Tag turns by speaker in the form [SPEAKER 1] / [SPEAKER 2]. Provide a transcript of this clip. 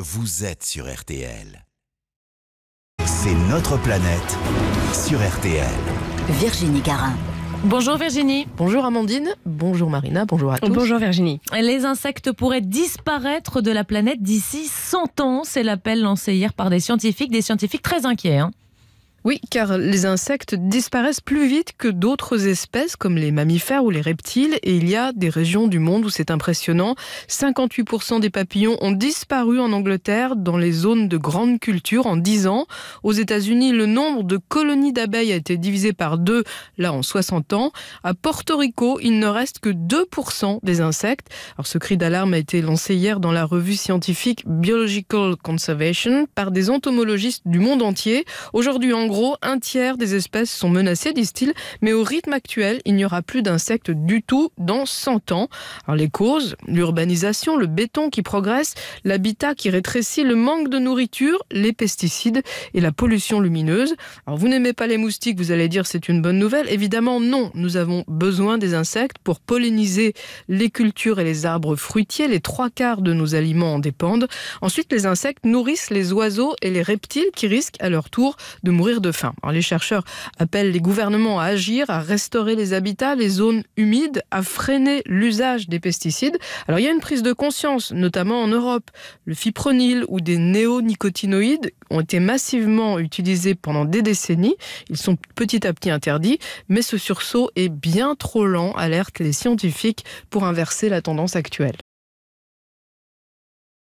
[SPEAKER 1] Vous êtes sur RTL. C'est notre planète sur RTL. Virginie Garin. Bonjour Virginie. Bonjour Amandine.
[SPEAKER 2] Bonjour Marina. Bonjour à tous. Bonjour Virginie.
[SPEAKER 1] Les insectes pourraient disparaître de la planète d'ici 100 ans. C'est l'appel lancé hier par des scientifiques, des scientifiques très inquiets. Hein. Oui,
[SPEAKER 2] car les insectes disparaissent plus vite que d'autres espèces comme les mammifères ou les reptiles, et il y a des régions du monde où c'est impressionnant. 58% des papillons ont disparu en Angleterre dans les zones de grande culture en 10 ans. Aux États-Unis, le nombre de colonies d'abeilles a été divisé par deux, là en 60 ans. À Porto Rico, il ne reste que 2% des insectes. Alors ce cri d'alarme a été lancé hier dans la revue scientifique Biological Conservation par des entomologistes du monde entier. Aujourd'hui en gros, un tiers des espèces sont menacées, disent-ils, mais au rythme actuel, il n'y aura plus d'insectes du tout dans 100 ans. Alors les causes, l'urbanisation, le béton qui progresse, l'habitat qui rétrécit, le manque de nourriture, les pesticides et la pollution lumineuse. Alors vous n'aimez pas les moustiques, vous allez dire c'est une bonne nouvelle. Évidemment non, nous avons besoin des insectes pour polliniser les cultures et les arbres fruitiers. Les trois quarts de nos aliments en dépendent. Ensuite, les insectes nourrissent les oiseaux et les reptiles qui risquent à leur tour de mourir de faim. les chercheurs appellent les gouvernements à agir, à restaurer les habitats, les zones humides, à freiner l'usage des pesticides. Alors il y a une prise de conscience, notamment en Europe. Le fipronil ou des néonicotinoïdes ont été massivement utilisés pendant des décennies. Ils sont petit à petit interdits, mais ce sursaut est bien trop lent, alertent les scientifiques, pour inverser la tendance actuelle.